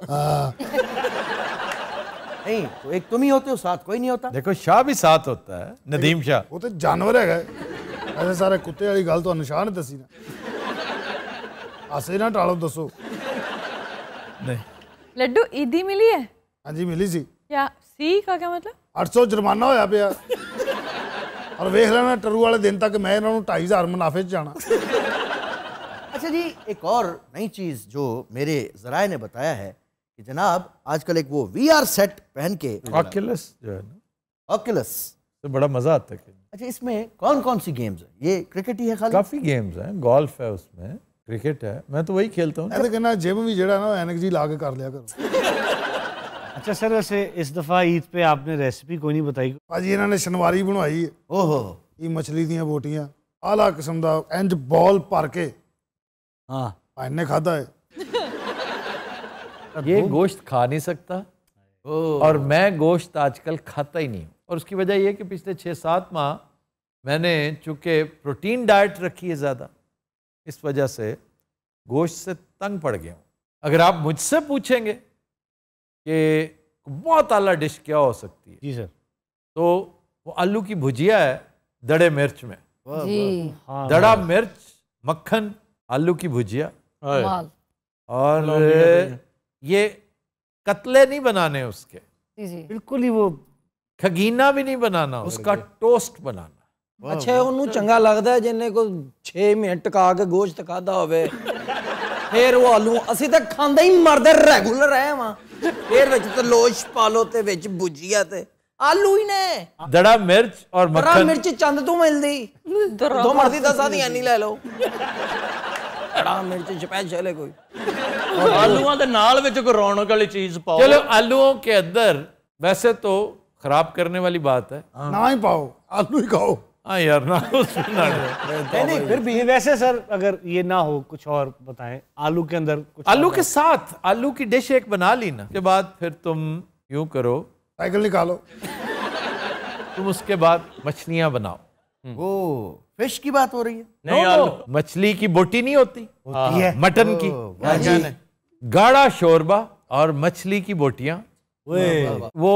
नहीं तो एक तुम ही होते हो साथ कोई नहीं होता देखो शाह भी साथ होता है नदीम शाह वो तो जानवर है ਅਸੇ सारे कुत्ते वाली गल तो निशान दसी ना ਅਸੇ ना टालो दसो नहीं लड्डू ईदी मिली है हां जी मिली सी क्या सी का क्या मतलब 800 जुर्माना होया ਪਿਆ और देख लेना टरू वाले दिन तक मैं ਇਹਨਾਂ ਨੂੰ 2500 मुनाफे च जाना अच्छा जी एक और नई चीज़ जो मेरे जराए ने बताया है कि जनाब आजकल एक वो वीआर सेट पहन के ऑक्युलस जो है ना ऑक्युलस तो बड़ा मज़ा आता है अच्छा इसमें कौन कौन सी गेम्स है ये क्रिकेट ही है खाली काफ़ी गेम्स हैं गोल्फ है उसमें क्रिकेट है मैं तो वही खेलता हूँ ऐसे तो कहना जिम भी जरा ना एनक जी ला के कर लिया करो अच्छा सर वैसे इस दफ़ा ईद पे आपने रेसिपी कोई नहीं बताई भाजी इन्होंने शनवारी बनवाई है ओहो ये मछली दी बोटियाँ आला किस्म का इंज बॉल भर के हाँ इन्हें खाधा है ये गोश्त खा नहीं सकता और मैं गोश्त आजकल खाता ही नहीं हूँ और उसकी वजह यह कि पिछले छः सात माह मैंने चूँकि प्रोटीन डाइट रखी है ज़्यादा इस वजह से गोश्त से तंग पड़ गया हूँ अगर आप मुझसे पूछेंगे कि बहुत आला डिश क्या हो सकती है जी सर तो वो आलू की भुजिया है दड़े मिर्च में जी। हाँ। दड़ा मिर्च मक्खन आलू की भुजिया और ये कतले नहीं बनाने उसके बिल्कुल ही वो ਖਗੀਨਾ ਵੀ ਨਹੀਂ ਬਣਾਣਾ ਉਸਕਾ ਟੋਸਟ ਬਣਾਣਾ ਅੱਛਾ ਉਹਨੂੰ ਚੰਗਾ ਲੱਗਦਾ ਜਿੰਨੇ ਕੋ 6 ਮਿੰਟ ਟਕਾ ਕੇ ਗੋਸ਼ਤ ਖਾਦਾ ਹੋਵੇ ਫੇਰ ਉਹ ਆਲੂ ਅਸੀਂ ਤਾਂ ਖਾਂਦਾ ਹੀ ਮਰਦੇ ਰੈਗੂਲਰ ਐ ਵਾਂ ਫੇਰ ਵਿੱਚ ਤੇ ਲੋਸ਼ ਪਾ ਲੋ ਤੇ ਵਿੱਚ ਭੁਜੀਆ ਤੇ ਆਲੂ ਹੀ ਨੇ ਦੜਾ ਮਿਰਚ ਔਰ ਮੱਖਣ ਦੜਾ ਮਿਰਚ ਚੰਦ ਤੋਂ ਮਿਲਦੀ ਦੋ ਮਰਦੀ ਦਸਾਂ ਦੀ ਐਨੀ ਲੈ ਲਓ ਦੜਾ ਮਿਰਚ ਸਪੈਸ਼ਲ ਹੈ ਕੋਈ ਆਲੂਆਂ ਦੇ ਨਾਲ ਵਿੱਚ ਕੋਈ ਰੌਣਕ ਵਾਲੀ ਚੀਜ਼ ਪਾਓ ਚਲੋ ਆਲੂਆਂ ਕੇ ਅੰਦਰ वैसे तो खराब करने वाली बात है हाँ। ना ही पाओ आलू ही खाओ हाँ यार ना उसमें ना नहीं फिर भी वैसे सर अगर ये ना हो कुछ और बताएं आलू के अंदर कुछ आलू के साथ आलू की डिश एक बना ली ना उसके बाद फिर तुम यू करो साइकिल निकालो तुम उसके बाद मछलियां बनाओ वो हम्म। फिश की बात हो रही है नहीं यार मछली की बोटी नहीं होती होती हाँ, है मटन की गाढ़ा शोरबा और मछली की बोटियां वो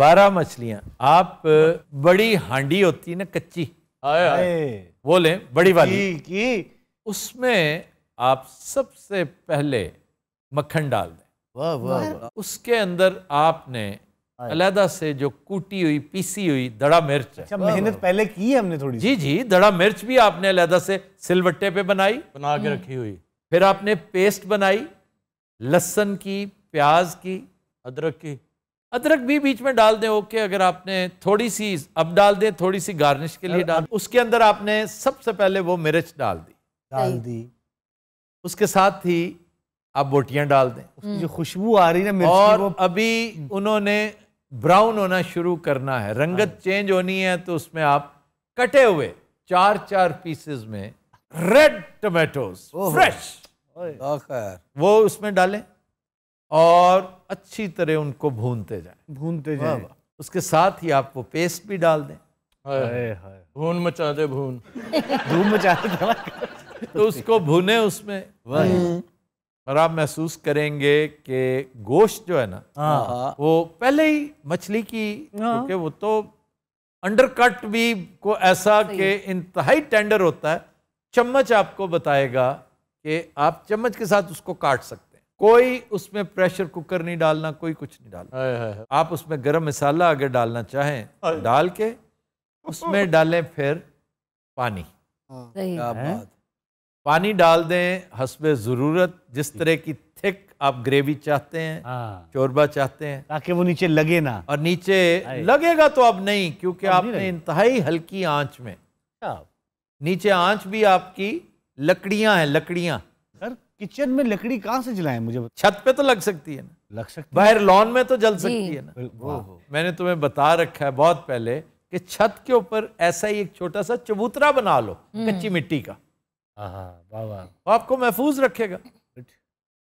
बारह मछलियाँ आप हाँ। बड़ी हांडी होती है ना कच्ची आए, हाँ, आए। हाँ। वो लें बड़ी वाली की उसमें आप सबसे पहले मक्खन डाल दें वाह वाह उसके अंदर आपने अलहदा से जो कूटी हुई पीसी हुई दड़ा मिर्च अच्छा मेहनत पहले की है हमने थोड़ी जी जी दड़ा मिर्च भी आपने अलहदा से सिलवट्टे पे बनाई बना के हम्म। रखी हुई फिर आपने पेस्ट बनाई लहसन की प्याज की अदरक की अदरक भी बीच में डाल दें ओके अगर आपने थोड़ी सी अब डाल दें थोड़ी सी गार्निश के लिए डाल उसके अंदर आपने सबसे पहले वो मिर्च डाल दी डाल दी उसके साथ ही आप बोटियां डाल दें उसकी जो हम्म। खुशबू आ रही है मिर्च और वो अभी हम्म। उन्होंने ब्राउन होना शुरू करना है रंगत हाँ। चेंज होनी है तो उसमें आप कटे हुए चार चार पीसेस में रेड टमेटोज फ्रेश वो उसमें डालें और अच्छी तरह उनको भूनते जाए भूनते जाए उसके साथ ही आप वो पेस्ट भी डाल दें भून मचा दे भून धूम मचा दे तो उसको भूने उसमें हम्म। और आप महसूस करेंगे कि गोश्त जो है ना हाँ। वो पहले ही मछली की हाँ। क्योंकि वो तो अंडरकट भी को ऐसा कि इंतहाई टेंडर होता है चम्मच आपको बताएगा कि आप चम्मच के साथ उसको काट सकते कोई उसमें प्रेशर कुकर नहीं डालना कोई कुछ नहीं डालना आए, आए, आप उसमें गरम मसाला अगर डालना चाहें डाल के उसमें डालें फिर पानी हाँ। बात पानी डाल दें हसबे ज़रूरत जिस तरह की थिक आप ग्रेवी चाहते हैं हाँ। चोरबा चाहते हैं ताकि वो नीचे लगे ना और नीचे लगेगा तो अब नहीं क्योंकि आपने इंतहाई हल्की आंच में अच्छा। नीचे आंच भी आपकी लकड़ियां हैं लकड़ियां किचन में लकड़ी कहाँ से जलाए मुझे छत पे तो लग सकती है ना लग सकती बाहर लॉन में तो जल सकती है ना मैंने तुम्हें बता रखा है बहुत पहले कि छत के ऊपर ऐसा ही एक छोटा सा चबूतरा बना लो हम्म। कच्ची मिट्टी का हाँ, हाँ, वो आपको महफूज रखेगा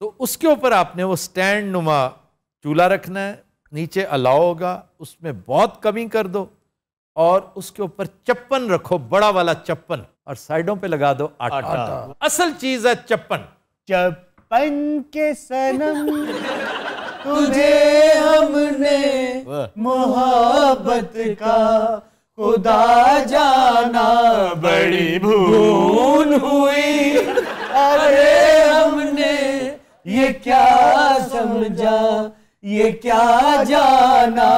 तो उसके ऊपर आपने वो स्टैंड नुमा चूल्हा रखना है नीचे अलाव होगा उसमें बहुत कमी कर दो और उसके ऊपर चप्पन रखो बड़ा वाला चप्पन और साइडों पे लगा दो आटा, आटा। असल चीज है चप्पन चप्पन के सनम तुझे हमने मोहब्बत का खुदा जाना बड़ी भूल हुई अरे हमने ये क्या समझा ये क्या जाना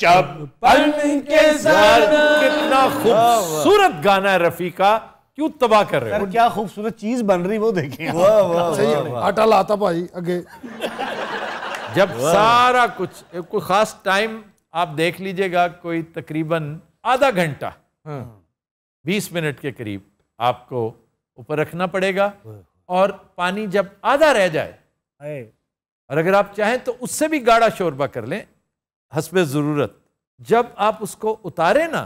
चप्पन के सनम कितना खूबसूरत गाना है का क्यों तबाह कर रहे हो क्या खूबसूरत चीज बन रही वो देखें आटा लाता भाई अगे जब सारा कुछ कोई खास टाइम आप देख लीजिएगा कोई तकरीबन आधा घंटा हाँ। बीस मिनट के करीब आपको ऊपर रखना पड़ेगा और पानी जब आधा रह जाए और अगर आप चाहें तो उससे भी गाढ़ा शोरबा कर लें हसब ज़रूरत जब आप उसको उतारे ना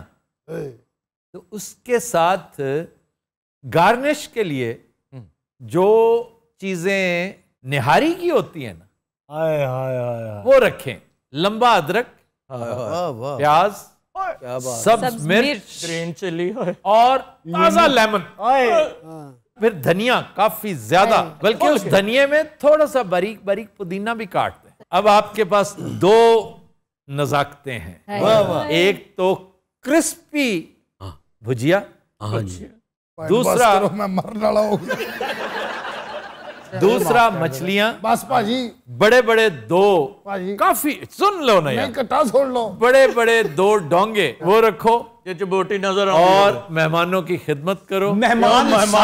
तो उसके साथ गार्निश के लिए हम्म। जो चीजें निहारी की होती है ना आए हाय हाय वो रखें लंबा अदरक प्याज सब मिर्च ग्रीन चिली और ताजा लेमन हाँ। फिर धनिया काफी ज्यादा बल्कि उस धनिया में थोड़ा सा बारीक बारीक पुदीना भी काट दें अब आपके पास दो नजाकते हैं एक तो क्रिस्पी हाँ। भुजिया हाँ, दूसरा मैं मर लड़ा दूसरा मछलियां बड़े बड़े दो काफी सुन लो नहीं कटा सुन लो बड़े बड़े दो डोंगे वो रखो ये चबोटी नजर और मेहमानों की खिदमत करो मेहमान गलत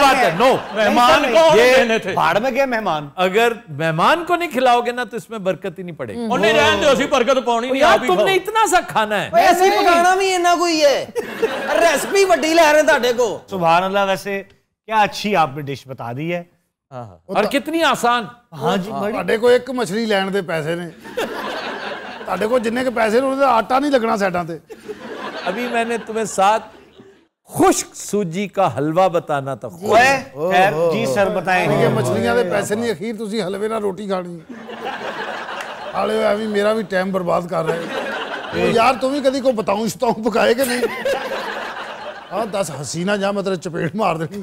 बात है नो मेहमान को ये भाड़ में गए मेहमान अगर मेहमान को नहीं खिलाओगे ना तो इसमें बरकत ही नहीं पड़ेगी उन्हें रहने दो ऐसी बरकत पानी नहीं आप तुमने इतना सा खाना है ऐसे ही पकाना भी है ना कोई है रेसिपी ਵੱਡੀ ਲੈ ਰਹੇ ਤੁਹਾਡੇ को ਸੁਭਾਨ अल्लाह वैसे क्या अच्छी आपने डिश बता दी है हाँ, हाँ। और तो- कितनी आसान हाँ जी हाँ, बड़ी को एक मछली लैन दे पैसे ने ताड़े को जिन्हें के पैसे ने आटा नहीं लगना सैटा थे अभी मैंने तुम्हें साथ खुश्क सूजी का हलवा बताना था खुश खैर जी सर बताएं ये मछलियां दे पैसे नहीं अखीर तुसी हलवे ना रोटी खानी हाले अभी मेरा भी टाइम बर्बाद कर रहे हो यार तुम्हें ही कभी को बताऊं इस तो पकाए के नहीं हाँ दस हसीना जा मतलब चपेट मार देनी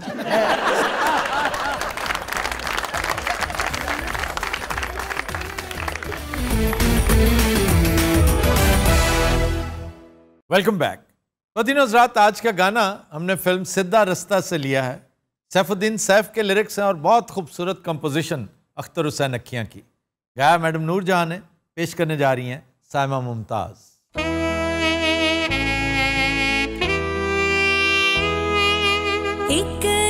वेलकम बैक मदीन हजरात आज का गाना हमने फिल्म सिद्धा रस्ता से लिया है सैफुद्दीन सैफ के लिरिक्स हैं और बहुत खूबसूरत कंपोजिशन अख्तर हुसैन अखियाँ की गाया मैडम नूर जहाँ ने पेश करने जा रही हैं सायमा मुमताज़ एक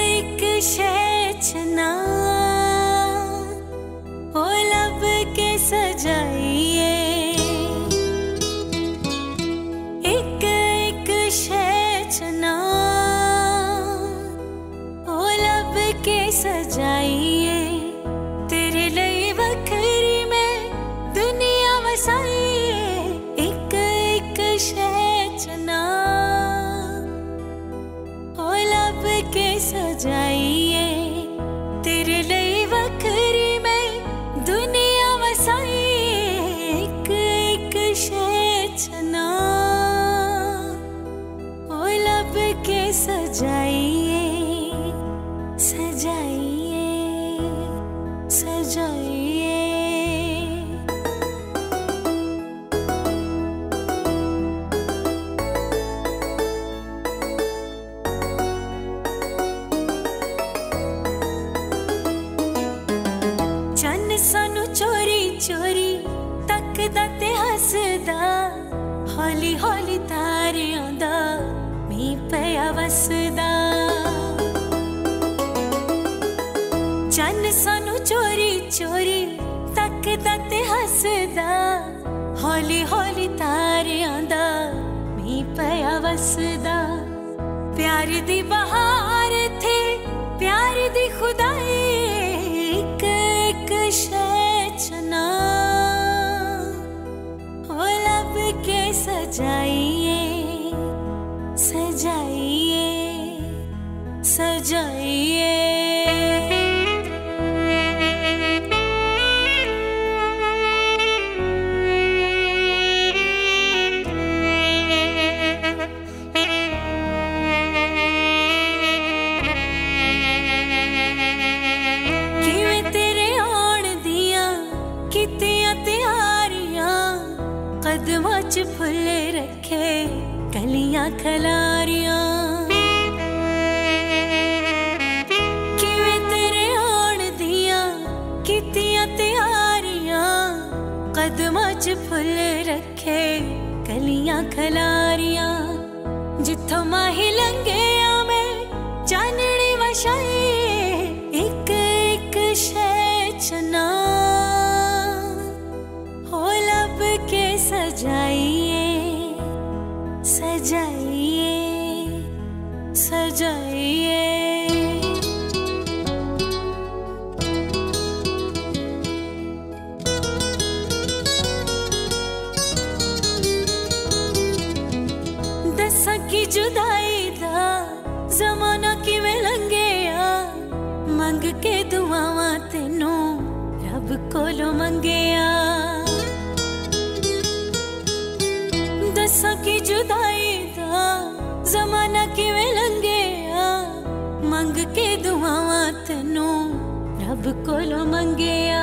सब कोलो मंगे आ